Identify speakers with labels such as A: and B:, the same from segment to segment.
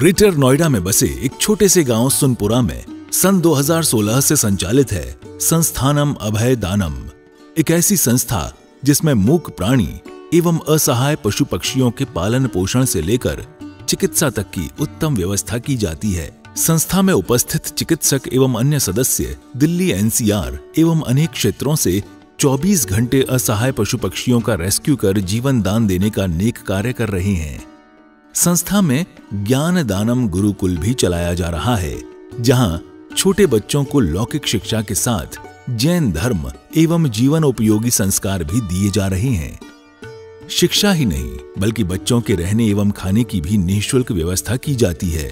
A: greater Noida में बसे एक छोटे से गांव सुनपुरा में सन 2016 से संचालित है संस्थानम अभय दानम एक ऐसी संस्था जिसमें मूक प्राणी एवं असहाय पशु पक्षियों के पालन पोषण से लेकर चिकित्सा तक की उत्तम व्यवस्था की जाती है संस्था में उपस्थित चिकित्सक एवं अन्य सदस्य दिल्ली एनसीआर एवं अनेक क्षेत्रों से 24 घंटे असहाय पशु पक्षियों का रेस्क्यू कर जीवन दान देने का नेक कार्य कर रहे हैं संस्था में ज्ञान दानम गुरुकुल भी चलाया जा रहा है जहां छोटे बच्चों को लौकिक शिक्षा के साथ जैन धर्म एवं जीवन उपयोगी संस्कार भी दिए जा रहे हैं शिक्षा ही नहीं बल्कि बच्चों के रहने एवं खाने की भी निःशुल्क व्यवस्था की जाती है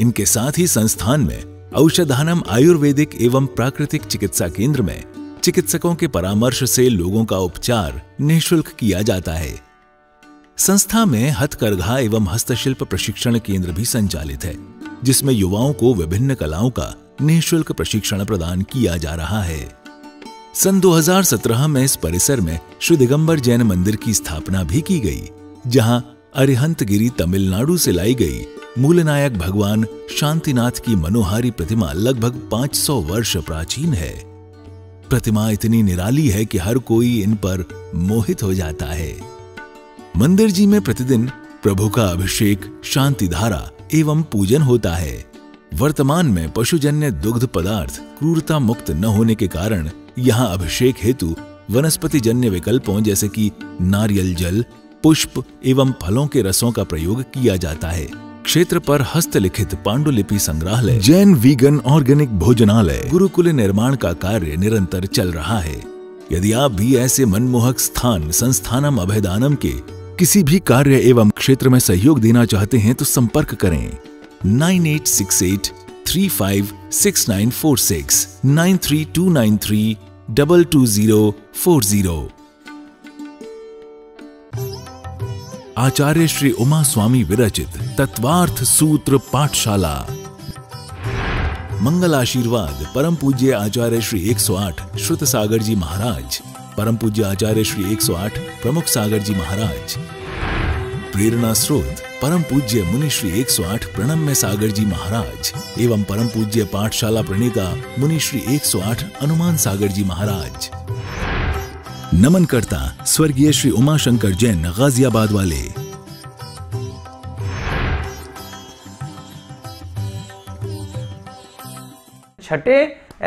A: इनके साथ ही संस्थान में औषधानम आयुर्वेदिक एवं प्राकृतिक चिकित्सा केंद्र में चिकित्सकों के परामर्श से लोगों का उपचार निःशुल्क किया जाता है संस्था में हथकरघा एवं हस्तशिल्प प्रशिक्षण केंद्र भी संचालित है जिसमें युवाओं को विभिन्न कलाओं का निःशुल्क प्रशिक्षण प्रदान किया जा रहा है सन 2017 में इस परिसर में श्री दिगंबर जैन मंदिर की स्थापना भी की गई जहां अरिहंतगिरी तमिलनाडु से लाई गई मूलनायक भगवान शांतिनाथ की मनोहारी प्रतिमा लगभग 500 वर्ष प्राचीन है प्रतिमा इतनी निराली है कि हर कोई इन पर मोहित हो जाता है मंदिर जी में प्रतिदिन प्रभु का अभिषेक शांति धारा एवं पूजन होता है वर्तमान में पशुजन्य दुग्ध पदार्थ क्रूरता मुक्त न होने के कारण यहाँ अभिषेक हेतु वनस्पति जन्य विकल्पों जैसे कि नारियल जल पुष्प एवं फलों के रसों का प्रयोग किया जाता है क्षेत्र पर हस्तलिखित पांडुलिपि संग्रहालय जैन वीगन ऑर्गेनिक भोजनालय गुरुकुल निर्माण का कार्य निरंतर चल रहा है यदि आप भी ऐसे मनमोहक स्थान संस्थानम अभेदानम के किसी भी कार्य एवं क्षेत्र में सहयोग देना चाहते हैं तो संपर्क करें nine eight six eight three five six nine four six nine three two nine three double two zero four zero आचार्य श्री उमा स्वामी विरचित तत्वार्थ सूत्र पाठशाला मंगल आशीर्वाद परम पूज्य आचार्य श्री 108 श्रुत सागर जी महाराज परम पूज्य आचार्य श्री 108 प्रमुख सागर जी महाराज प्रेरणा स्रोत परम पूज्य मुनि श्री 108 प्रणम्य सागर जी महाराज एवं परम पूज्य पाठशाला प्रणेता मुनि श्री 108 अनुमान सागर जी महाराज नमन करता स्वर्गीय श्री उमाशंकर जैन गाजियाबाद वाले
B: छठे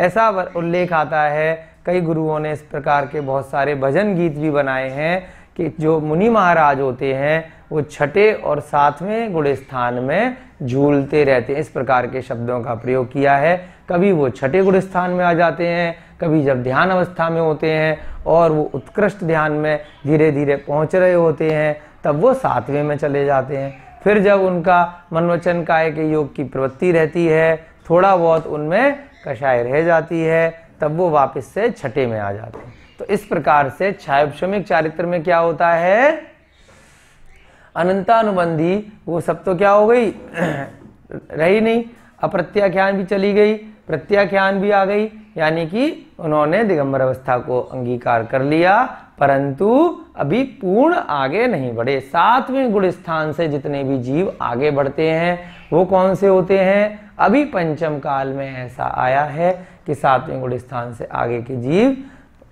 B: ऐसा उल्लेख आता है कई गुरुओं ने इस प्रकार के बहुत सारे भजन गीत भी बनाए हैं कि जो मुनि महाराज होते हैं वो छठे और सातवें गुण स्थान में झूलते रहते हैं इस प्रकार के शब्दों का प्रयोग किया है कभी वो छठे गुण स्थान में आ जाते हैं कभी जब ध्यान अवस्था में होते हैं और वो उत्कृष्ट ध्यान में धीरे धीरे पहुंच रहे होते हैं तब वो सातवें में चले जाते हैं फिर जब उनका मनोवचन काय के योग की प्रवृत्ति रहती है थोड़ा बहुत उनमें कषाय रह जाती है तब वो वापस से छठे में आ जाते हैं तो इस प्रकार से छायोपशमिक चारित्र में क्या होता है अनंतानुबंधी वो सब तो क्या हो गई रही नहीं अप्रत्याख्यान भी चली गई प्रत्याख्यान भी आ गई यानी कि उन्होंने दिगंबर अवस्था को अंगीकार कर लिया परंतु अभी पूर्ण आगे नहीं बढ़े सातवें गुण स्थान से जितने भी जीव आगे बढ़ते हैं वो कौन से होते हैं अभी पंचम काल में ऐसा आया है कि सातवें गुण स्थान से आगे के जीव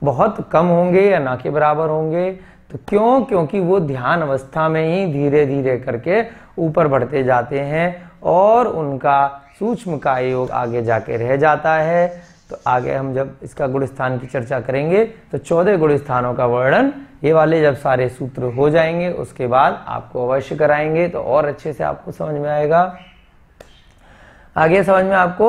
B: बहुत कम होंगे या ना के बराबर होंगे तो क्यों क्योंकि वो ध्यान अवस्था में ही धीरे धीरे करके ऊपर बढ़ते जाते हैं और उनका सूक्ष्म का योग आगे जाके रह जाता है तो आगे हम जब इसका गुण स्थान की चर्चा करेंगे तो चौदह गुण स्थानों का वर्णन ये वाले जब सारे सूत्र हो जाएंगे उसके बाद आपको अवश्य कराएंगे तो और अच्छे से आपको समझ में आएगा आगे समझ में आपको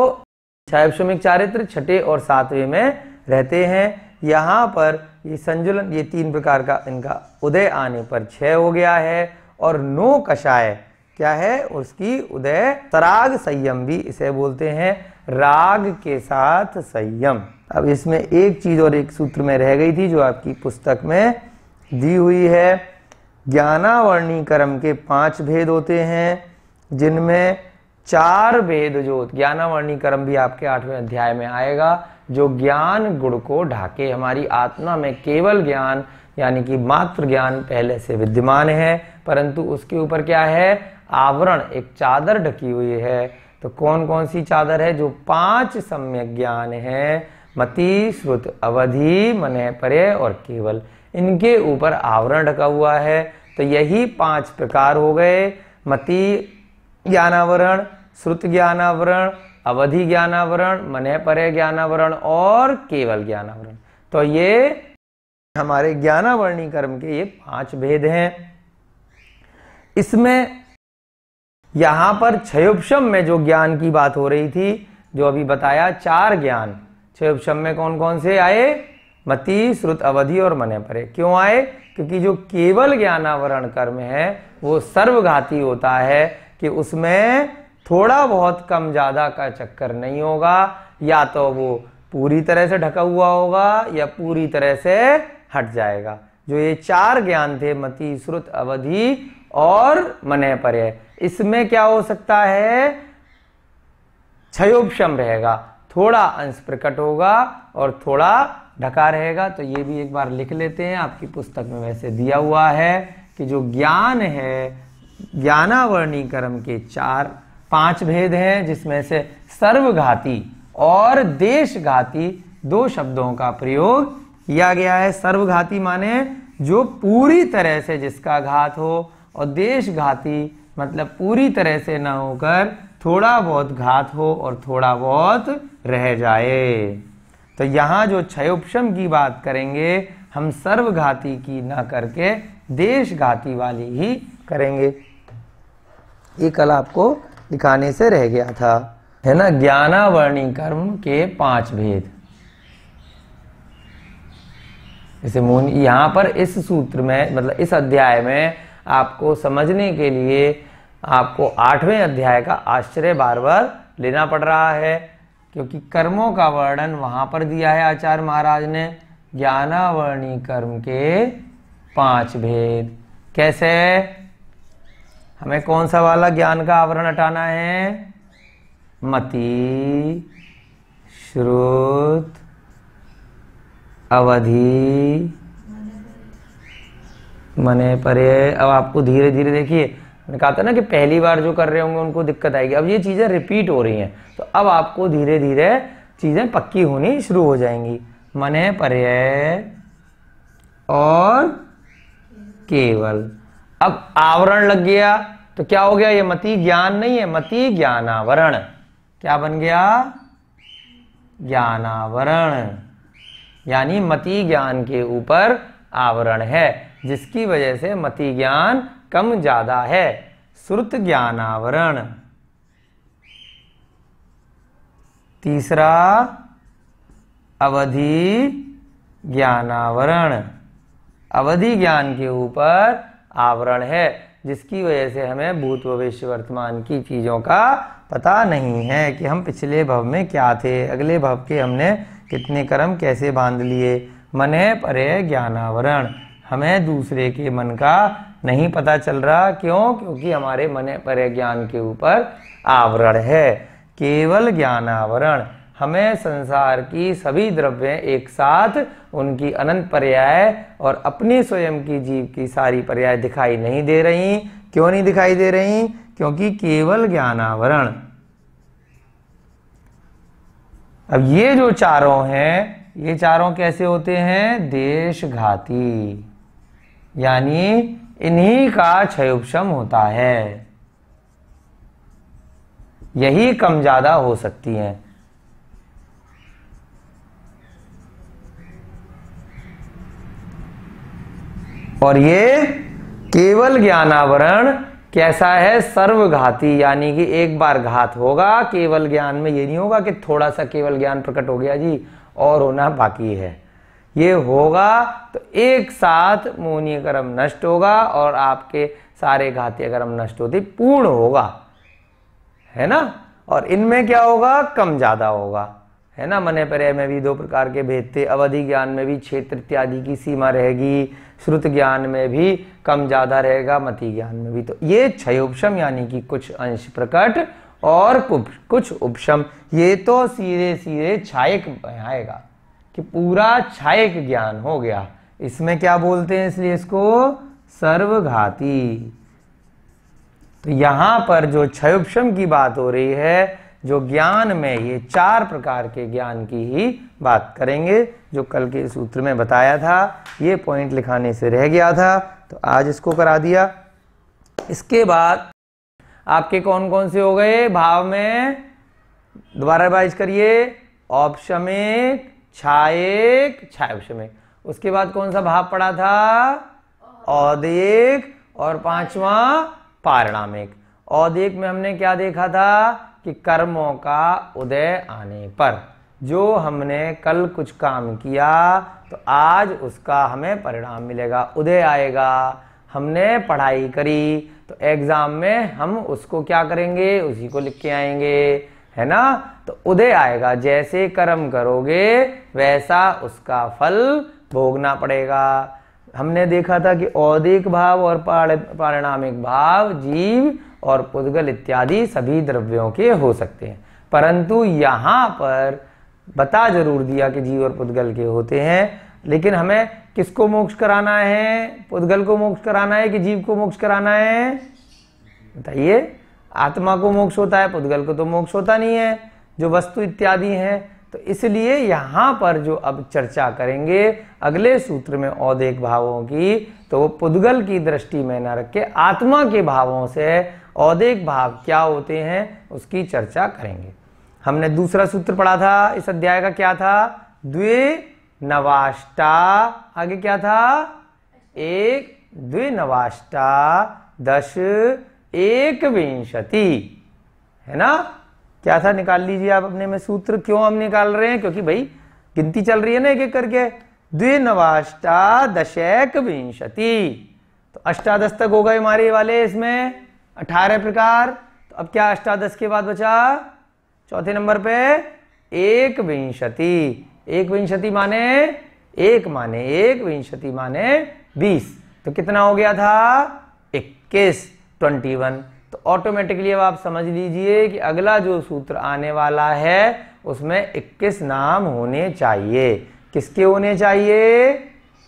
B: छायापश्वमिक चारित्र छठे और सातवें में रहते हैं यहाँ पर ये संजुलन ये तीन प्रकार का इनका उदय आने पर छ हो गया है और नो कषाय क्या है उसकी उदय तराग संयम भी इसे बोलते हैं राग के साथ संयम अब इसमें एक चीज और एक सूत्र में रह गई थी जो आपकी पुस्तक में दी हुई है ज्ञानावर्णी कर्म के पांच भेद होते हैं जिनमें चार वेद जोत ज्ञानवर्णी कर्म भी आपके आठवें अध्याय में आएगा जो ज्ञान गुण को ढाके हमारी आत्मा में केवल ज्ञान यानी कि मात्र ज्ञान पहले से विद्यमान है परंतु उसके ऊपर क्या है आवरण एक चादर ढकी हुई है तो कौन कौन सी चादर है जो पांच सम्यक ज्ञान है मति श्रुत अवधि मन परे और केवल इनके ऊपर आवरण ढका हुआ है तो यही पांच प्रकार हो गए मति ज्ञानावरण श्रुत ज्ञानावरण अवधि ज्ञानावरण मने परे ज्ञानावरण और केवल ज्ञानावरण तो ये हमारे ज्ञानावरणी कर्म के ये पांच भेद हैं इसमें यहां पर क्षयोपम में जो ज्ञान की बात हो रही थी जो अभी बताया चार ज्ञान क्षयोपम में कौन कौन से आए मति श्रुत अवधि और मने परे क्यों आए क्योंकि जो केवल ज्ञानावरण कर्म है वो सर्वघाती होता है कि उसमें थोड़ा बहुत कम ज़्यादा का चक्कर नहीं होगा या तो वो पूरी तरह से ढका हुआ होगा या पूरी तरह से हट जाएगा जो ये चार ज्ञान थे मति श्रुत अवधि और मने पर इसमें क्या हो सकता है क्षयोपम रहेगा थोड़ा अंश प्रकट होगा और थोड़ा ढका रहेगा तो ये भी एक बार लिख लेते हैं आपकी पुस्तक में वैसे दिया हुआ है कि जो ज्ञान है कर्म के चार पांच भेद हैं जिसमें से सर्वघाती और देशघाती दो शब्दों का प्रयोग किया गया है सर्वघाती माने जो पूरी तरह से जिसका घात हो और देशघाती मतलब पूरी तरह से ना होकर थोड़ा बहुत घात हो और थोड़ा बहुत रह जाए तो यहां जो क्षयोपशम की बात करेंगे हम सर्वघाती की ना करके देशघाती वाली ही करेंगे ये कल आपको दिखाने से रह गया था है ना ज्ञानावर्णी कर्म के पांच भेद जैसे मून पर इस सूत्र में मतलब इस अध्याय में आपको समझने के लिए आपको आठवें अध्याय का आश्चर्य बार बार लेना पड़ रहा है क्योंकि कर्मों का वर्णन वहां पर दिया है आचार्य महाराज ने ज्ञानावर्णी कर्म के पांच भेद कैसे हमें कौन सा वाला ज्ञान का आवरण हटाना है मति श्रोत अवधि मने परे अब आपको धीरे धीरे देखिए मैंने कहा था ना कि पहली बार जो कर रहे होंगे उनको दिक्कत आएगी अब ये चीज़ें रिपीट हो रही हैं तो अब आपको धीरे धीरे चीज़ें पक्की होनी शुरू हो जाएंगी मने पर्याय और केवल अब आवरण लग गया तो क्या हो गया ये मति ज्ञान नहीं है मति ज्ञानावरण क्या बन गया ज्ञानावरण यानी मति ज्ञान के ऊपर आवरण है जिसकी वजह से मति ज्ञान कम ज्यादा है श्रुत ज्ञानावरण तीसरा अवधि ज्ञानावरण अवधि ज्ञान के ऊपर आवरण है जिसकी वजह से हमें भूत भविष्य वर्तमान की चीज़ों का पता नहीं है कि हम पिछले भव में क्या थे अगले भव के हमने कितने कर्म कैसे बांध लिए मन है परे ज्ञानावरण हमें दूसरे के मन का नहीं पता चल रहा क्यों क्योंकि हमारे मन पर ज्ञान के ऊपर आवरण है केवल ज्ञानावरण हमें संसार की सभी द्रव्य एक साथ उनकी अनंत पर्याय और अपनी स्वयं की जीव की सारी पर्याय दिखाई नहीं दे रही क्यों नहीं दिखाई दे रही क्योंकि केवल ज्ञानावरण अब ये जो चारों हैं ये चारों कैसे होते हैं देशघाती यानी इन्हीं का क्षयोपम होता है यही कम ज्यादा हो सकती हैं और ये केवल ज्ञानावरण कैसा है सर्वघाती यानी कि एक बार घात होगा केवल ज्ञान में ये नहीं होगा कि थोड़ा सा केवल ज्ञान प्रकट हो गया जी और होना बाकी है ये होगा तो एक साथ मोहनीय कर्म नष्ट होगा और आपके सारे घातीय कर्म नष्ट होते पूर्ण होगा है ना और इनमें क्या होगा कम ज़्यादा होगा है ना मने पर्याय में भी दो प्रकार के भेद थे अवधि ज्ञान में भी क्षेत्र इत्यादि की सीमा रहेगी श्रुत ज्ञान में भी कम ज़्यादा रहेगा मति ज्ञान में भी तो ये क्षयोपम यानी कि कुछ अंश प्रकट और कुछ उपशम ये तो सीधे सीधे छायक आएगा कि पूरा छायक ज्ञान हो गया इसमें क्या बोलते हैं इसलिए इसको सर्वघाती तो यहां पर जो क्षयोपम की बात हो रही है जो ज्ञान में ये चार प्रकार के ज्ञान की ही बात करेंगे जो कल के सूत्र में बताया था ये पॉइंट लिखाने से रह गया था तो आज इसको करा दिया इसके बाद आपके कौन कौन से हो गए भाव में दोबारा रिवाइज करिए औपशमिक छायक छायशमिक उसके बाद कौन सा भाव पड़ा था औदेक और पांचवा पारणामिक औदेक में हमने क्या देखा था कि कर्मों का उदय आने पर जो हमने कल कुछ काम किया तो आज उसका हमें परिणाम मिलेगा उदय आएगा हमने पढ़ाई करी तो एग्ज़ाम में हम उसको क्या करेंगे उसी को लिख के आएंगे है ना तो उदय आएगा जैसे कर्म करोगे वैसा उसका फल भोगना पड़ेगा हमने देखा था कि औदिक भाव और पारिणामिक भाव जीव और पुद्गल इत्यादि सभी द्रव्यों के हो सकते हैं परंतु यहाँ पर बता जरूर दिया कि जीव और पुद्गल के होते हैं लेकिन हमें किसको मोक्ष कराना है पुद्गल को मोक्ष कराना है कि जीव को मोक्ष कराना है बताइए आत्मा को मोक्ष होता है पुद्गल को तो मोक्ष होता नहीं है जो वस्तु इत्यादि है तो इसलिए यहाँ पर जो अब चर्चा करेंगे अगले सूत्र में औदेक भावों की तो वो पुद्गल की दृष्टि में न रख के आत्मा के भावों से औदिक भाव क्या होते हैं उसकी चर्चा करेंगे हमने दूसरा सूत्र पढ़ा था इस अध्याय का क्या था द्वि नवाष्टा आगे क्या था एक द्वि नवाष्टा दश एक विंशति है ना क्या था निकाल लीजिए आप अपने में सूत्र क्यों हम निकाल रहे हैं क्योंकि भाई गिनती चल रही है ना एक एक करके द्वि नवाष्टा दशैक विंशति तो अष्टादश तक हो गए हमारे वाले इसमें अठारह प्रकार तो अब क्या अष्टादश के बाद बचा चौथे नंबर पे एक विंशति एक विंशति माने एक माने एक विंशति माने बीस तो कितना हो गया था इक्कीस ट्वेंटी वन तो ऑटोमेटिकली अब आप समझ लीजिए कि अगला जो सूत्र आने वाला है उसमें इक्कीस नाम होने चाहिए किसके होने चाहिए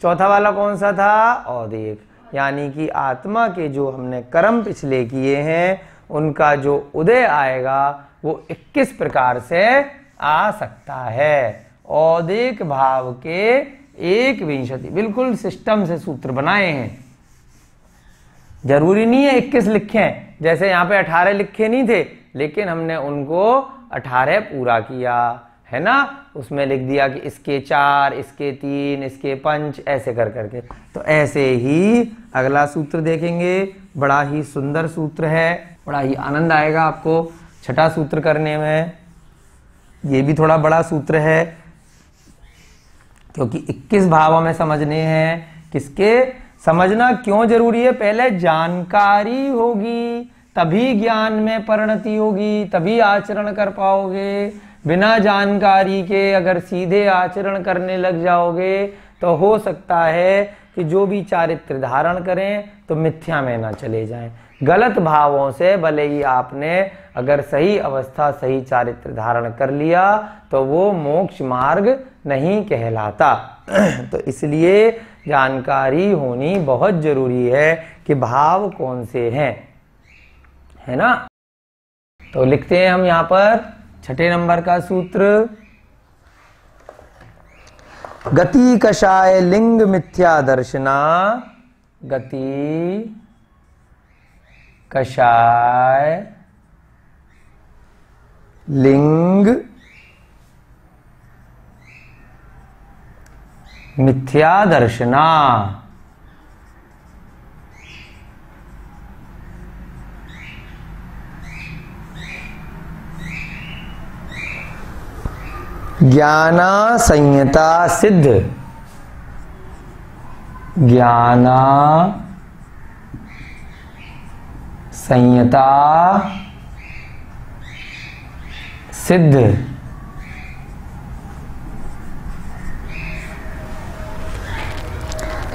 B: चौथा वाला कौन सा था और देख यानी कि आत्मा के जो हमने कर्म पिछले किए हैं उनका जो उदय आएगा वो 21 प्रकार से आ सकता है औदेक भाव के एक विंशति बिल्कुल सिस्टम से सूत्र बनाए हैं जरूरी नहीं है 21 लिखे हैं जैसे यहाँ पे 18 लिखे नहीं थे लेकिन हमने उनको 18 पूरा किया है ना उसमें लिख दिया कि इसके चार इसके तीन इसके पंच ऐसे कर करके तो ऐसे ही अगला सूत्र देखेंगे बड़ा ही सुंदर सूत्र है बड़ा ही आनंद आएगा आपको छठा सूत्र करने में ये भी थोड़ा बड़ा सूत्र है क्योंकि 21 भाव में समझने हैं किसके समझना क्यों जरूरी है पहले जानकारी होगी तभी ज्ञान में परिणति होगी तभी आचरण कर पाओगे बिना जानकारी के अगर सीधे आचरण करने लग जाओगे तो हो सकता है कि जो भी चारित्र धारण करें तो मिथ्या में ना चले जाएं गलत भावों से भले ही आपने अगर सही अवस्था सही चारित्र धारण कर लिया तो वो मोक्ष मार्ग नहीं कहलाता तो इसलिए जानकारी होनी बहुत जरूरी है कि भाव कौन से हैं है ना तो लिखते हैं हम यहाँ पर छठे नंबर का सूत्र गति कषाय लिंग मिथ्या दर्शना गति कषाय लिंग मिथ्या दर्शना ज्ञाना संयता सिद्ध ज्ञाना संयता सिद्ध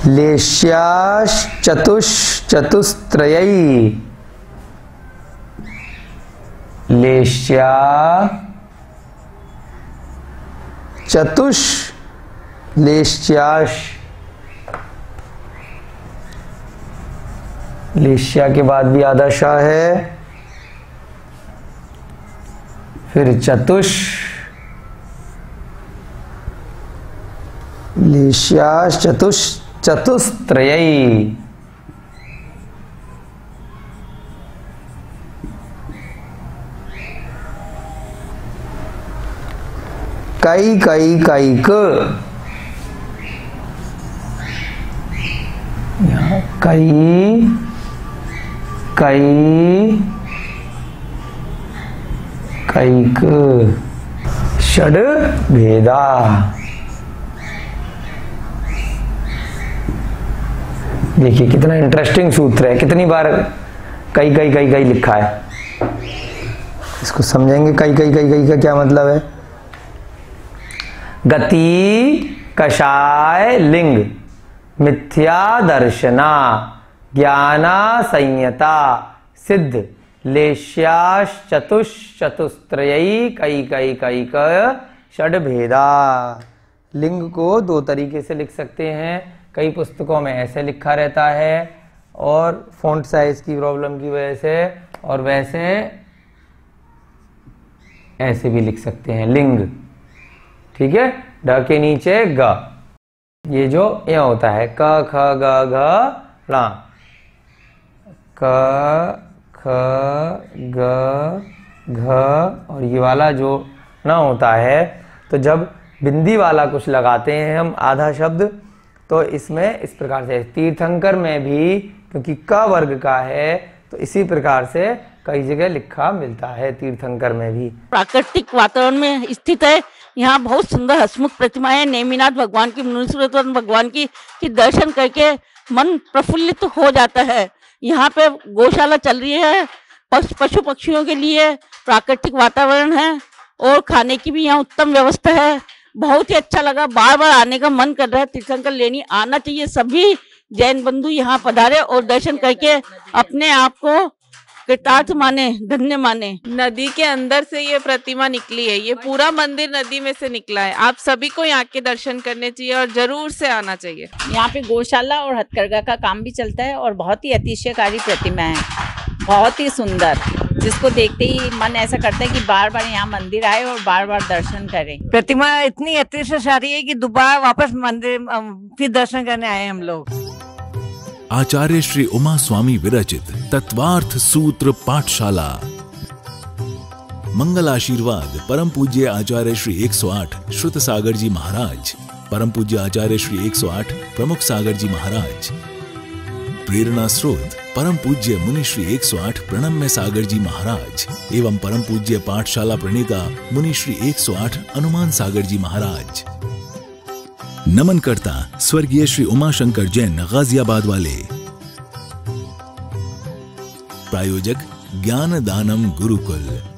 B: लेश्याश्चतुश्चतुस्त्रयी लेश्या चतुष लेश्याश लेश्या के बाद भी आधा शाह है फिर चतुष लेश्याश चतुष चतुष्त्रयी कई कई कई क कई कई कई क षड भेदा देखिए कितना इंटरेस्टिंग सूत्र है कितनी बार कई कई कई कई लिखा है इसको समझेंगे कई कई कई कई का क्या मतलब है गति कषाय लिंग मिथ्या दर्शना ज्ञाना संयता सिद्ध लेश्याश्चतुश्चतुस्त्रयी कई कई कई कड भेदा लिंग को दो तरीके से लिख सकते हैं कई पुस्तकों में ऐसे लिखा रहता है और फॉन्ट साइज की प्रॉब्लम की वजह से और वैसे ऐसे भी लिख सकते हैं लिंग ठीक है ड के नीचे ग ये जो यहां होता है क ख ग घ क ख ग घ और ये वाला जो न होता है तो जब बिंदी वाला कुछ लगाते हैं हम आधा शब्द तो इसमें इस प्रकार से तीर्थंकर में भी क्योंकि क वर्ग का है तो इसी प्रकार से कई जगह लिखा मिलता है तीर्थंकर में भी प्राकृतिक वातावरण में स्थित है यहाँ बहुत सुंदर हसमुख प्रतिमा है नेमीनाथ भगवान की भगवान की की दर्शन करके मन प्रफुल्लित तो हो जाता है यहाँ पे गौशाला चल रही है पशु पक्षियों के लिए प्राकृतिक वातावरण है और खाने की भी यहाँ उत्तम व्यवस्था है बहुत ही अच्छा लगा बार बार आने का मन कर रहा है तीर्थंकर लेनी आना चाहिए सभी जैन बंधु यहाँ पधारे और दर्शन करके अपने आप को कृतार्थ माने धन्य माने नदी के अंदर से ये प्रतिमा निकली है ये पूरा मंदिर नदी में से निकला है आप सभी को यहाँ के दर्शन करने चाहिए और जरूर से आना चाहिए यहाँ पे गौशाला और हथकरघा का काम भी चलता है और बहुत ही अतिशयकारी प्रतिमा है बहुत ही सुंदर जिसको देखते ही मन ऐसा करता है कि बार बार यहाँ मंदिर आए और बार बार दर्शन करें
A: प्रतिमा इतनी अतिश सारी है कि दोबारा वापस मंदिर फिर
B: दर्शन करने आए हम लोग
A: आचार्य श्री उमा स्वामी विरचित तत्वार्थ सूत्र पाठशाला मंगल आशीर्वाद परम पूज्य आचार्य श्री 108 श्रुत सागर जी महाराज परम पूज्य आचार्य श्री 108 प्रमुख सागर जी महाराज प्रेरणा स्रोत परम पूज्य मुनिश्री 108 प्रणम्य सागर जी महाराज एवं परम पूज्य पाठशाला प्रणेता मुनिश्री 108 अनुमान सागर जी महाराज नमन करता स्वर्गीय श्री उमाशंकर जैन गाजियाबाद वाले प्रायोजक ज्ञान दानम गुरुकुल